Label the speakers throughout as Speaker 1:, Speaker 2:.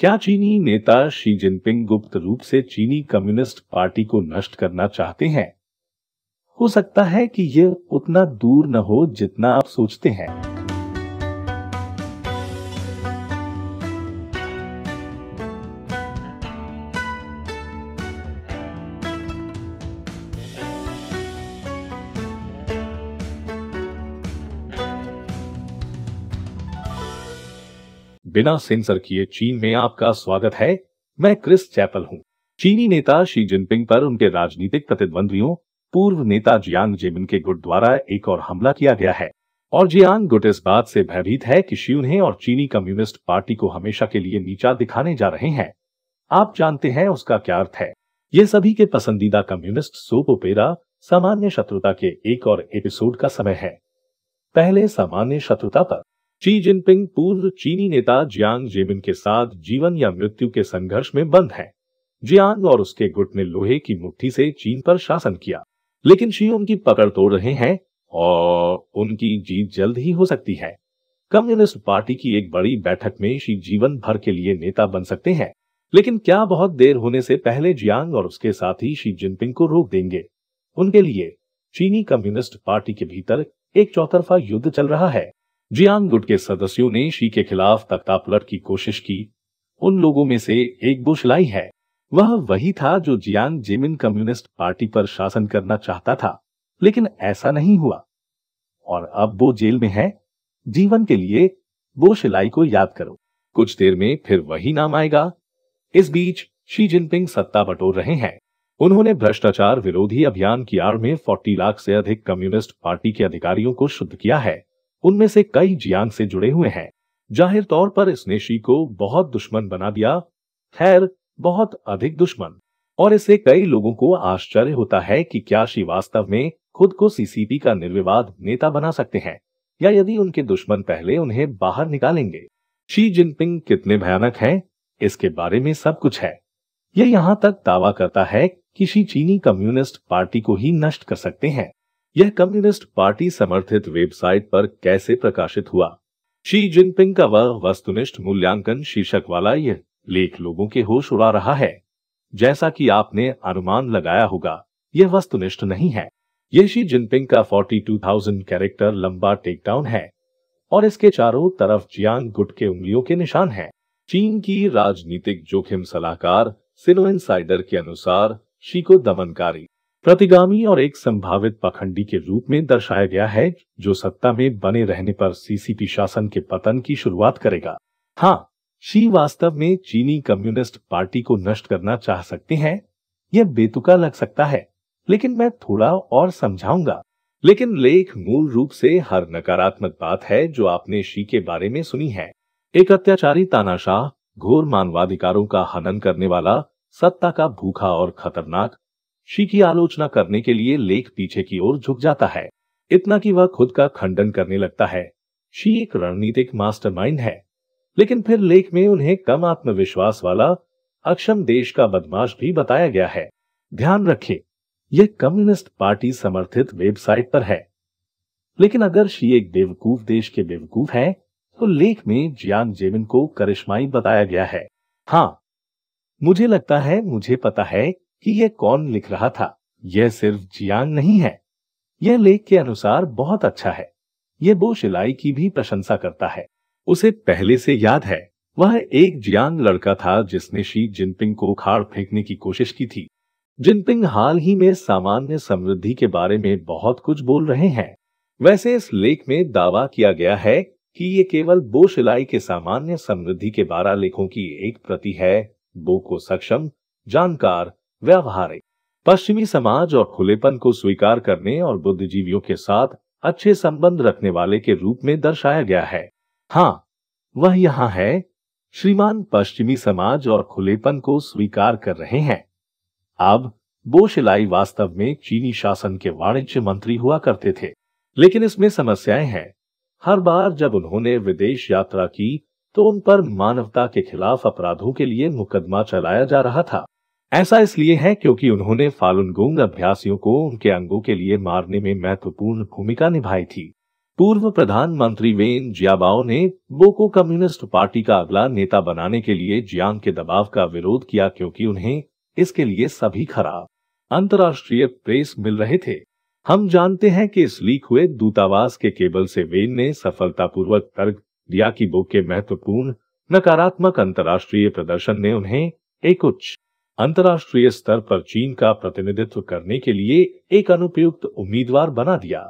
Speaker 1: क्या चीनी नेता शी जिनपिंग गुप्त रूप से चीनी कम्युनिस्ट पार्टी को नष्ट करना चाहते हैं हो सकता है कि यह उतना दूर न हो जितना आप सोचते हैं बिना सेंसर किए चीन में आपका स्वागत है मैं क्रिस चैपल हूं चीनी नेता शी जिनपिंग पर उनके राजनीतिक प्रतिद्वंदियों पूर्व नेता जियांग जेमिन के गुट द्वारा एक और हमला किया गया है और जियांग गुट इस बात से भयभीत है कि शी उन्हें और चीनी कम्युनिस्ट पार्टी को हमेशा के लिए नीचा दिखाने जा रहे हैं आप जानते हैं उसका क्या अर्थ है ये सभी के पसंदीदा कम्युनिस्ट सोप ओपेरा सामान्य शत्रुता के एक और एपिसोड का समय है पहले सामान्य शत्रुता पर शी जिनपिंग पूर्व चीनी नेता जियांग जेबिन के साथ जीवन या मृत्यु के संघर्ष में बंद हैं। जियांग और उसके गुट ने लोहे की मुट्ठी से चीन पर शासन किया लेकिन शी उनकी पकड़ तोड़ रहे हैं और उनकी जीत जल्द ही हो सकती है कम्युनिस्ट पार्टी की एक बड़ी बैठक में शी जीवन भर के लिए नेता बन सकते हैं लेकिन क्या बहुत देर होने से पहले जियांग और उसके साथी शी जिनपिंग को रोक देंगे उनके लिए चीनी कम्युनिस्ट पार्टी के भीतर एक चौतरफा युद्ध चल रहा है जियांग गुट के सदस्यों ने शी के खिलाफ तख्तापलट की कोशिश की उन लोगों में से एक बुशलाई है वह वही था जो जियांग जेमिन कम्युनिस्ट पार्टी पर शासन करना चाहता था लेकिन ऐसा नहीं हुआ और अब वो जेल में है जीवन के लिए वो शिलाई को याद करो कुछ देर में फिर वही नाम आएगा इस बीच शी जिनपिंग सत्ता बटोर रहे हैं उन्होंने भ्रष्टाचार विरोधी अभियान की आड़ में 40 लाख से अधिक कम्युनिस्ट पार्टी के अधिकारियों को शुद्ध किया है उनमें से कई जियांग से जुड़े हुए हैं जाहिर तौर पर इसने शी को बहुत दुश्मन बना दिया खैर बहुत अधिक दुश्मन और इससे कई लोगों को आश्चर्य होता है कि क्या शी वास्तव में खुद को सीसीपी का निर्विवाद नेता बना सकते हैं या यदि उनके दुश्मन पहले उन्हें बाहर निकालेंगे शी जिनपिंग कितने भयानक हैं इसके बारे में सब कुछ है यह यहाँ तक दावा करता है कि शी चीनी कम्युनिस्ट पार्टी को ही नष्ट कर सकते हैं यह कम्युनिस्ट पार्टी समर्थित वेबसाइट पर कैसे प्रकाशित हुआ शी जिनपिंग का वह वस्तुनिष्ठ मूल्यांकन शीर्षक वाला यह लेख लोगों के होश उड़ा रहा है जैसा कि आपने अनुमान लगाया होगा यह वस्तुनिष्ठ नहीं है यह शी जिनपिंग का 42,000 कैरेक्टर लंबा टेकडाउन है और इसके चारों तरफ जियांग गुट के उंगलियों के निशान हैं। चीन की राजनीतिक जोखिम सलाहकार सिनो इनसाइडर के अनुसार शी को दमनकारी प्रतिगामी और एक संभावित पखंडी के रूप में दर्शाया गया है जो सत्ता में बने रहने पर सीसीपी शासन के पतन की शुरुआत करेगा हाँ शी वास्तव में चीनी कम्युनिस्ट पार्टी को नष्ट करना चाह सकते हैं यह बेतुका लग सकता है लेकिन मैं थोड़ा और समझाऊंगा लेकिन लेख मूल रूप से हर नकारात्मक बात है जो आपने शी के बारे में सुनी है एक अत्याचारी तानाशाह घोर मानवाधिकारों का हनन करने वाला सत्ता का भूखा और खतरनाक शी की आलोचना करने के लिए लेख पीछे की ओर झुक जाता है इतना कि वह खुद का खंडन करने लगता है शी एक रणनीतिक मास्टरमाइंड है लेकिन फिर लेख में उन्हें कम आत्मविश्वास वाला अक्षम देश का बदमाश भी बताया गया है ध्यान रखें यह कम्युनिस्ट पार्टी समर्थित वेबसाइट पर है लेकिन अगर शी एक बेवकूफ देश के बेवकूफ है तो लेख में जियांग जेमिन को करिश्माई बताया गया है हाँ मुझे लगता है मुझे पता है कि यह कौन लिख रहा था यह सिर्फ जियांग नहीं है यह लेख के अनुसार बहुत अच्छा है यह बो शिलाई की भी प्रशंसा करता है उसे पहले से याद है वह एक जियांग लड़का था जिसने शी जिनपिंग को उखाड़ फेंकने की कोशिश की थी जिनपिंग हाल ही में सामान्य समृद्धि के बारे में बहुत कुछ बोल रहे हैं वैसे इस लेख में दावा किया गया है कि ये केवल बो शिलाई के सामान्य समृद्धि के बारह लेखों की एक प्रति है बो को सक्षम जानकार व्यवहारिक पश्चिमी समाज और खुलेपन को स्वीकार करने और बुद्धिजीवियों के साथ अच्छे संबंध रखने वाले के रूप में दर्शाया गया है हाँ वह यहाँ है श्रीमान पश्चिमी समाज और खुलेपन को स्वीकार कर रहे हैं अब बोशिलाई वास्तव में चीनी शासन के वाणिज्य मंत्री हुआ करते थे लेकिन इसमें समस्याएं हैं हर बार जब उन्होंने विदेश यात्रा की तो उन पर मानवता के खिलाफ अपराधों के लिए मुकदमा चलाया जा रहा था ऐसा इसलिए है क्योंकि उन्होंने फालुन गोंग अभ्यासियों को उनके अंगों के लिए मारने में महत्वपूर्ण भूमिका निभाई थी पूर्व प्रधानमंत्री वेन जियाबाओ ने बोको कम्युनिस्ट पार्टी का अगला नेता बनाने के लिए जियांग के दबाव का विरोध किया क्योंकि उन्हें इसके लिए सभी खराब अंतर्राष्ट्रीय प्रेस मिल रहे थे हम जानते हैं कि इस लीक हुए दूतावास के केबल से वेन ने सफलतापूर्वक तर्क दिया कि बो के महत्वपूर्ण नकारात्मक अंतर्राष्ट्रीय प्रदर्शन ने उन्हें एक उच्च अंतर्राष्ट्रीय स्तर पर चीन का प्रतिनिधित्व करने के लिए एक अनुपयुक्त उम्मीदवार बना दिया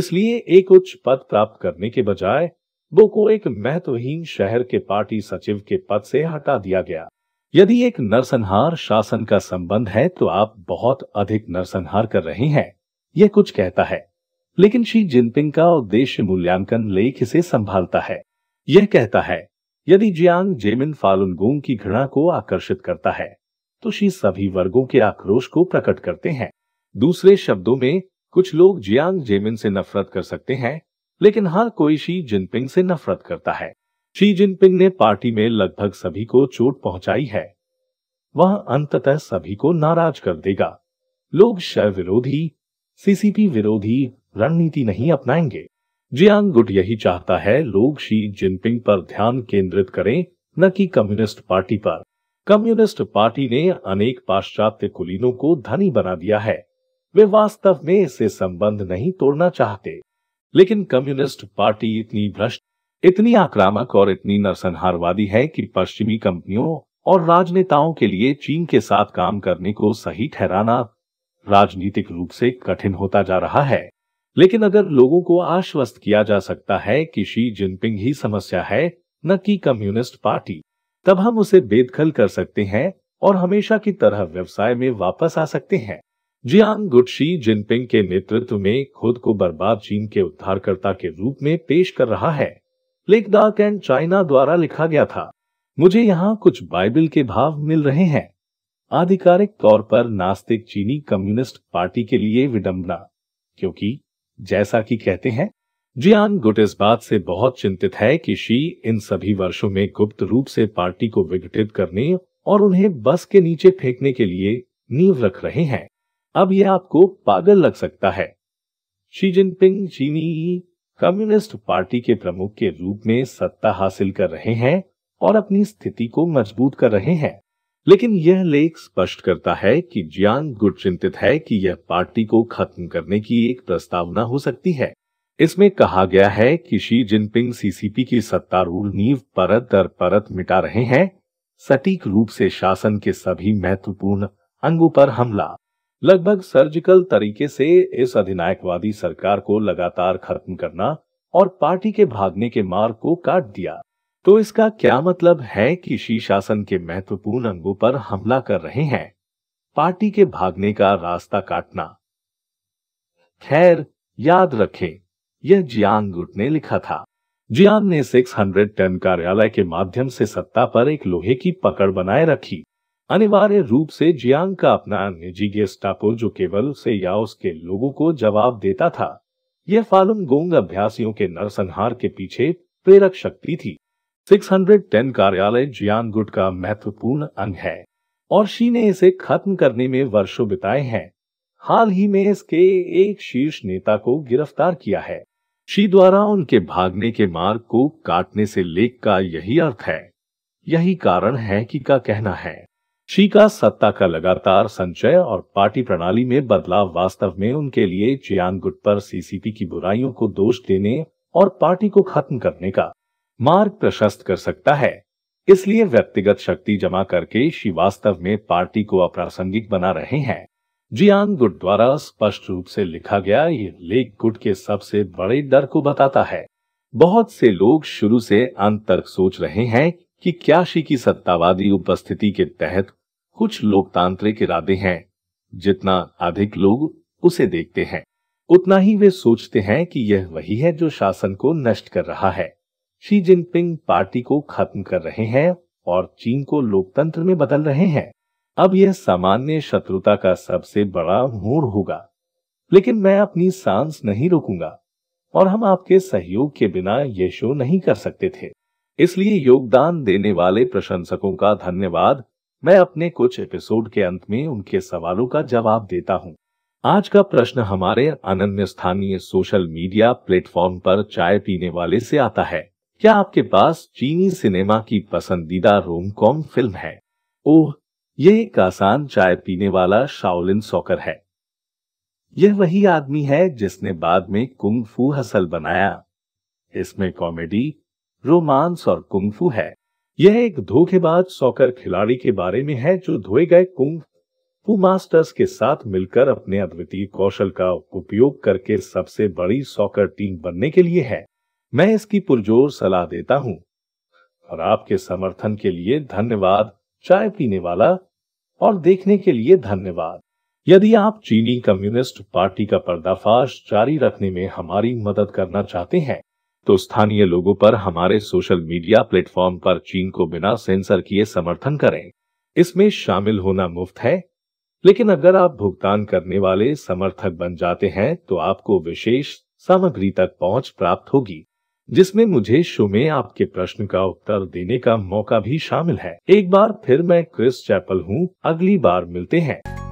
Speaker 1: इसलिए एक उच्च पद प्राप्त करने के बजाय बो को एक महत्वहीन शहर के पार्टी सचिव के पद से हटा दिया गया यदि एक नरसंहार शासन का संबंध है तो आप बहुत अधिक नरसंहार कर रहे हैं यह कुछ कहता है लेकिन शी जिनपिंग का उद्देश्य मूल्यांकन लेख इसे संभालता है यह कहता है यदि जियांग जेमिन फालुनगोंग की घृणा को आकर्षित करता है तो शी सभी वर्गों के आक्रोश को प्रकट करते हैं दूसरे शब्दों में कुछ लोग जियांग जेमिन से नफरत कर सकते हैं लेकिन हर कोई शी जिनपिंग से नफरत करता है शी जिनपिंग ने पार्टी में लगभग सभी को चोट पहुंचाई है वह अंततः सभी को नाराज कर देगा लोग शय विरोधी सीसीपी विरोधी रणनीति नहीं अपनाएंगे जियांग गुट यही चाहता है लोग शी जिनपिंग पर ध्यान केंद्रित करें न कि कम्युनिस्ट पार्टी पर कम्युनिस्ट पार्टी ने अनेक पाश्चात्य कुलीनों को धनी बना दिया है वे वास्तव में इससे संबंध नहीं तोड़ना चाहते लेकिन कम्युनिस्ट पार्टी इतनी भ्रष्ट इतनी आक्रामक और इतनी नरसंहारवादी है कि पश्चिमी कंपनियों और राजनेताओं के लिए चीन के साथ काम करने को सही ठहराना राजनीतिक रूप से कठिन होता जा रहा है लेकिन अगर लोगों को आश्वस्त किया जा सकता है कि शी जिनपिंग ही समस्या है न कि कम्युनिस्ट पार्टी तब हम उसे बेदखल कर सकते हैं और हमेशा की तरह व्यवसाय में वापस आ सकते हैं जियांग गुटशी जिनपिंग के नेतृत्व में खुद को बर्बाद चीन के उद्धारकर्ता के रूप में पेश कर रहा है लेक डार्क एंड चाइना द्वारा लिखा गया था मुझे यहाँ कुछ बाइबल के भाव मिल रहे हैं आधिकारिक तौर पर नास्तिक चीनी कम्युनिस्ट पार्टी के लिए विडंबना क्योंकि जैसा कि कहते हैं जियान गुट इस बात से बहुत चिंतित है कि शी इन सभी वर्षों में गुप्त रूप से पार्टी को विघटित करने और उन्हें बस के नीचे फेंकने के लिए नींव रख रहे हैं अब यह आपको पागल लग सकता है शी जिनपिंग चीनी कम्युनिस्ट पार्टी के प्रमुख के रूप में सत्ता हासिल कर रहे हैं और अपनी स्थिति को मजबूत कर रहे हैं लेकिन यह लेख स्पष्ट करता है कि जियान गुट चिंतित है कि यह पार्टी को खत्म करने की एक प्रस्तावना हो सकती है इसमें कहा गया है कि शी जिनपिंग सीसीपी की सत्तारूढ़ नींव परत दर परत मिटा रहे हैं सटीक रूप से शासन के सभी महत्वपूर्ण अंगों पर हमला लगभग सर्जिकल तरीके से इस अधिनायकवादी सरकार को लगातार खत्म करना और पार्टी के भागने के मार्ग को काट दिया तो इसका क्या मतलब है कि शी शासन के महत्वपूर्ण अंगों पर हमला कर रहे हैं पार्टी के भागने का रास्ता काटना खैर याद रखें यह जियांग गुट ने लिखा था जियांग ने 600 टन कार्यालय के माध्यम से सत्ता पर एक लोहे की पकड़ बनाए रखी अनिवार्य रूप से जियांग का अपना निजी गेस्टापो जो केवल उसे या उसके लोगों को जवाब देता था यह फालुन गोंग अभ्यासियों के नरसंहार के पीछे प्रेरक शक्ति थी 610 कार्यालय जियांग गुट का महत्वपूर्ण अंग है और शी ने इसे खत्म करने में वर्षों बिताए हैं हाल ही में इसके एक शीर्ष नेता को गिरफ्तार किया है श्री द्वारा उनके भागने के मार्ग को काटने से लेख का यही अर्थ है यही कारण है कि का कहना है श्री का सत्ता का लगातार संचय और पार्टी प्रणाली में बदलाव वास्तव में उनके लिए जियान गुट पर सीसीपी की बुराइयों को दोष देने और पार्टी को खत्म करने का मार्ग प्रशस्त कर सकता है इसलिए व्यक्तिगत शक्ति जमा करके श्री वास्तव में पार्टी को अप्रासंगिक बना रहे हैं जियान गुट द्वारा स्पष्ट रूप से लिखा गया ये लेख गुट के सबसे बड़े डर को बताता है बहुत से लोग शुरू से अंत तक सोच रहे हैं कि क्याशी की सत्तावादी उपस्थिति के तहत कुछ लोकतांत्रिक इरादे हैं जितना अधिक लोग उसे देखते हैं उतना ही वे सोचते हैं कि यह वही है जो शासन को नष्ट कर रहा है शी जिनपिंग पार्टी को खत्म कर रहे हैं और चीन को लोकतंत्र में बदल रहे हैं अब यह सामान्य शत्रुता का सबसे बड़ा मोड़ होगा लेकिन मैं अपनी सांस नहीं रोकूंगा और हम आपके सहयोग के बिना ये शो नहीं कर सकते थे इसलिए योगदान देने वाले प्रशंसकों का धन्यवाद मैं अपने कुछ एपिसोड के अंत में उनके सवालों का जवाब देता हूँ आज का प्रश्न हमारे अनन्य स्थानीय सोशल मीडिया प्लेटफॉर्म पर चाय पीने वाले से आता है क्या आपके पास चीनी सिनेमा की पसंदीदा रोम कॉम फिल्म है ओह यह एक आसान चाय पीने वाला शाओलिन सॉकर है यह वही आदमी है जिसने बाद में कुंग फू हसल बनाया इसमें कॉमेडी रोमांस और कुंग फू है यह एक धोखेबाज सॉकर खिलाड़ी के बारे में है जो धोए गए कुंग फू मास्टर्स के साथ मिलकर अपने अद्वितीय कौशल का उपयोग करके सबसे बड़ी सॉकर टीम बनने के लिए है मैं इसकी पुरजोर सलाह देता हूं और आपके समर्थन के लिए धन्यवाद चाय पीने वाला और देखने के लिए धन्यवाद यदि आप चीनी कम्युनिस्ट पार्टी का पर्दाफाश जारी रखने में हमारी मदद करना चाहते हैं तो स्थानीय लोगों पर हमारे सोशल मीडिया प्लेटफॉर्म पर चीन को बिना सेंसर किए समर्थन करें इसमें शामिल होना मुफ्त है लेकिन अगर आप भुगतान करने वाले समर्थक बन जाते हैं तो आपको विशेष सामग्री तक पहुंच प्राप्त होगी जिसमें मुझे शो में आपके प्रश्न का उत्तर देने का मौका भी शामिल है एक बार फिर मैं क्रिस चैपल हूँ अगली बार मिलते हैं